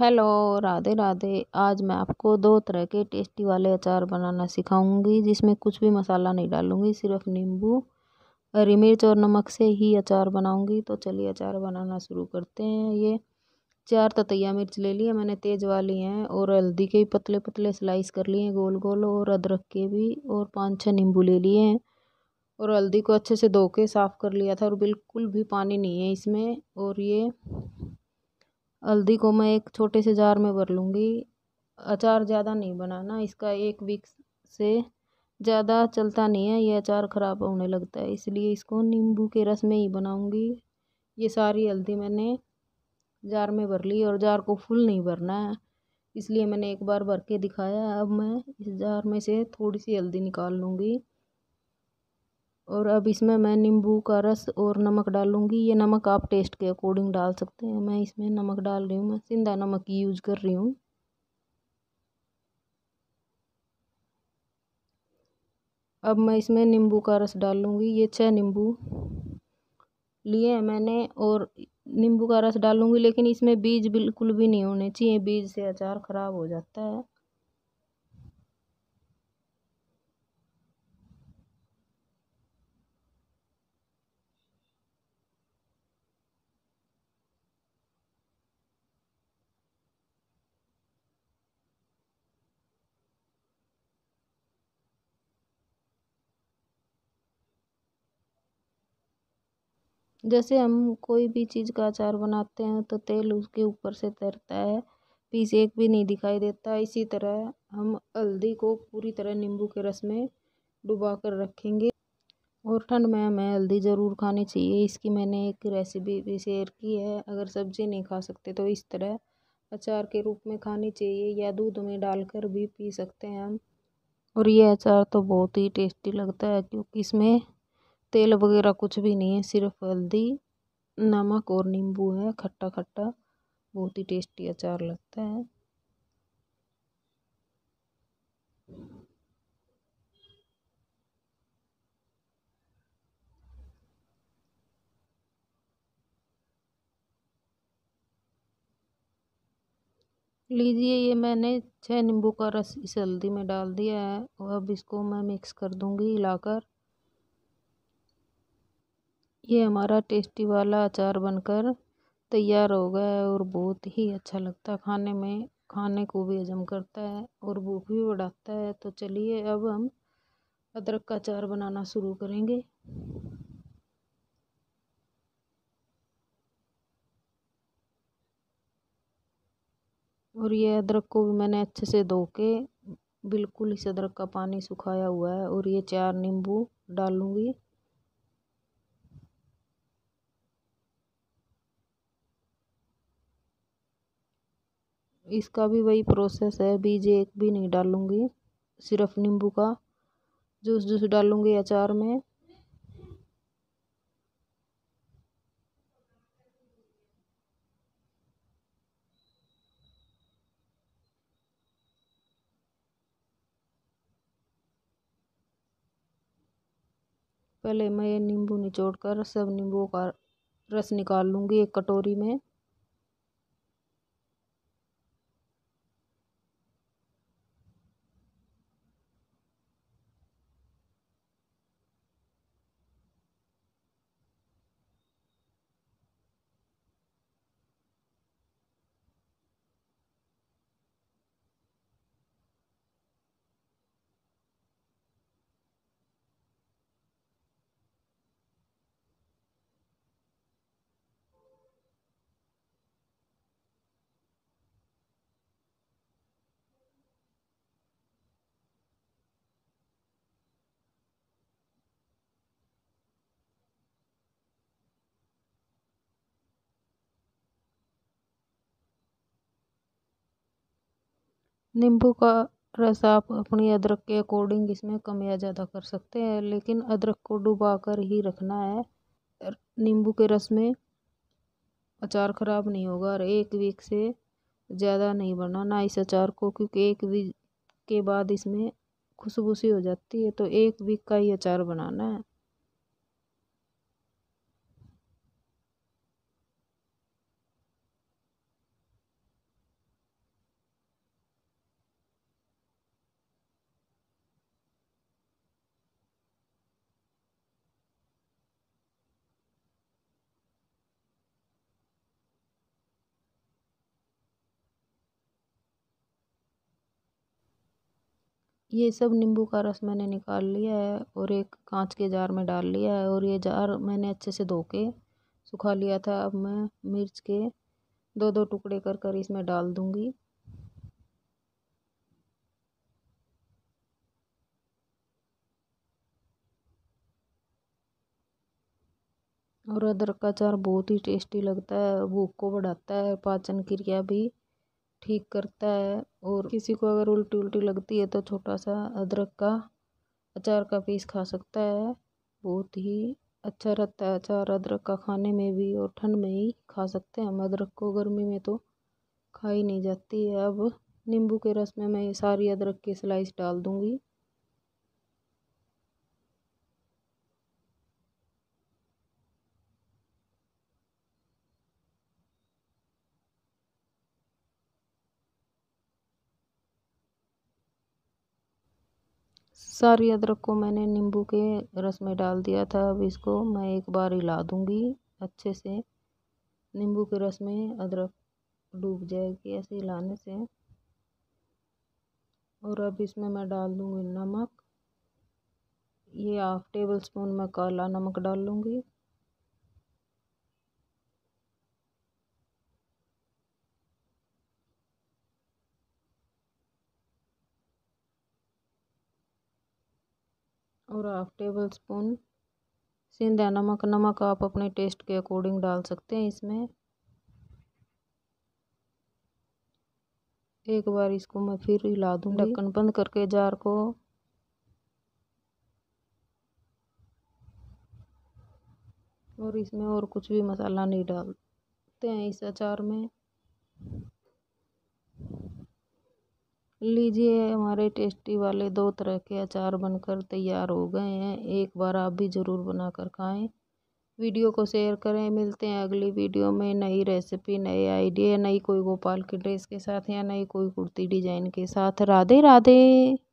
hello Radhe Radhe आज मैं आपको दो तरह के टेस्टी वाले अचार बनाना सिखाऊंगी जिसमें कुछ भी मसाला नहीं डालूंगी सिर्फ नींबू हरी मिर्च और नमक से ही अचार बनाऊंगी तो चलिए अचार बनाना शुरू करते हैं ये चार ततैया मिर्च ले ली है मैंने तेज वाली हैं और हल्दी के भी पतले पतले स्लाइस कर लिए हैं गोल गोल और अदरक के भी और पाँच छः नींबू ले लिए हैं और हल्दी को अच्छे से धो के साफ़ कर लिया था और बिल्कुल भी पानी नहीं है इसमें और ये हल्दी को मैं एक छोटे से जार में भर लूँगी अचार ज़्यादा नहीं बनाना इसका एक वीक से ज़्यादा चलता नहीं है ये अचार ख़राब होने लगता है इसलिए इसको नींबू के रस में ही बनाऊँगी ये सारी हल्दी मैंने जार में भर ली और जार को फुल नहीं भरना है इसलिए मैंने एक बार भर के दिखाया अब मैं इस जार में से थोड़ी सी हल्दी निकाल लूँगी और अब इसमें मैं नींबू का रस और नमक डालूँगी ये नमक आप टेस्ट के अकॉर्डिंग डाल सकते हैं मैं इसमें नमक डाल रही हूँ मैं सिंधा नमक ही यूज कर रही हूँ अब मैं इसमें नींबू का रस डालूँगी ये छः नींबू लिए हैं मैंने और नींबू का रस डालूँगी लेकिन इसमें बीज बिल्कुल भी नहीं होने चाहिए बीज से अचार ख़राब हो जाता है जैसे हम कोई भी चीज़ का अचार बनाते हैं तो तेल उसके ऊपर से तैरता है पीस एक भी नहीं दिखाई देता इसी तरह हम हल्दी को पूरी तरह नींबू के रस में डुबा कर रखेंगे और ठंड में हमें हल्दी ज़रूर खानी चाहिए इसकी मैंने एक रेसिपी भी शेयर की है अगर सब्ज़ी नहीं खा सकते तो इस तरह अचार के रूप में खानी चाहिए या दूध में डालकर भी पी सकते हैं हम और ये अचार तो बहुत ही टेस्टी लगता है क्योंकि इसमें तेल वगैरह कुछ भी नहीं है सिर्फ हल्दी नमक और नींबू है खट्टा खट्टा बहुत ही टेस्टी अचार लगता है लीजिए ये मैंने छः नींबू का रस इस हल्दी में डाल दिया है और अब इसको मैं मिक्स कर दूंगी हिलाकर ये हमारा टेस्टी वाला अचार बनकर तैयार हो गया है और बहुत ही अच्छा लगता है खाने में खाने को भी हजम करता है और भूख भी बढ़ाता है तो चलिए अब हम अदरक का अचार बनाना शुरू करेंगे और ये अदरक को भी मैंने अच्छे से धो के बिल्कुल इस अदरक का पानी सुखाया हुआ है और ये चार नींबू डालूँगी इसका भी वही प्रोसेस है बीज एक भी नहीं डालूंगी सिर्फ नींबू का जूस जूस डालूंगी अचार में पहले मैं नींबू निचोड़ कर सब नींबू का रस निकाल लूँगी एक कटोरी में नींबू का रस आप अपनी अदरक के अकॉर्डिंग इसमें कम या ज़्यादा कर सकते हैं लेकिन अदरक को डुबा कर ही रखना है नींबू के रस में अचार ख़राब नहीं होगा और एक वीक से ज़्यादा नहीं बनाना इस अचार को क्योंकि एक वीक के बाद इसमें खुशबू सी हो जाती है तो एक वीक का ही अचार बनाना है ये सब नींबू का रस मैंने निकाल लिया है और एक कांच के जार में डाल लिया है और ये जार मैंने अच्छे से धो के सुखा लिया था अब मैं मिर्च के दो दो टुकड़े कर कर इसमें डाल दूंगी और अदरक का अचार बहुत ही टेस्टी लगता है भूख को बढ़ाता है पाचन क्रिया भी ठीक करता है और किसी को अगर उल्टी उल्टी लगती है तो छोटा सा अदरक का अचार का पीस खा सकता है बहुत ही अच्छा रहता है अचार अदरक का खाने में भी और ठंड में ही खा सकते हैं हम अदरक को गर्मी में तो खाई नहीं जाती है अब नींबू के रस में मैं ये सारी अदरक की स्लाइस डाल दूँगी सारी अदरक को मैंने नींबू के रस में डाल दिया था अब इसको मैं एक बार हिला दूँगी अच्छे से नींबू के रस में अदरक डूब जाएगी ऐसे हिलाने से और अब इसमें मैं डाल दूँगी नमक ये हाफ टेबल स्पून मैं काला नमक डाल लूँगी और हाफ टेबल स्पून सिंधा नमक नमक आप अपने टेस्ट के अकॉर्डिंग डाल सकते हैं इसमें एक बार इसको मैं फिर हिला दूँ ढक्कन बंद करके जार को और इसमें और कुछ भी मसाला नहीं डालते हैं इस अचार में लीजिए हमारे टेस्टी वाले दो तरह के अचार बनकर तैयार हो गए हैं एक बार आप भी ज़रूर बनाकर खाएं वीडियो को शेयर करें मिलते हैं अगली वीडियो में नई रेसिपी नए आइडिया नई कोई गोपाल की ड्रेस के साथ या नई कोई कुर्ती डिजाइन के साथ राधे राधे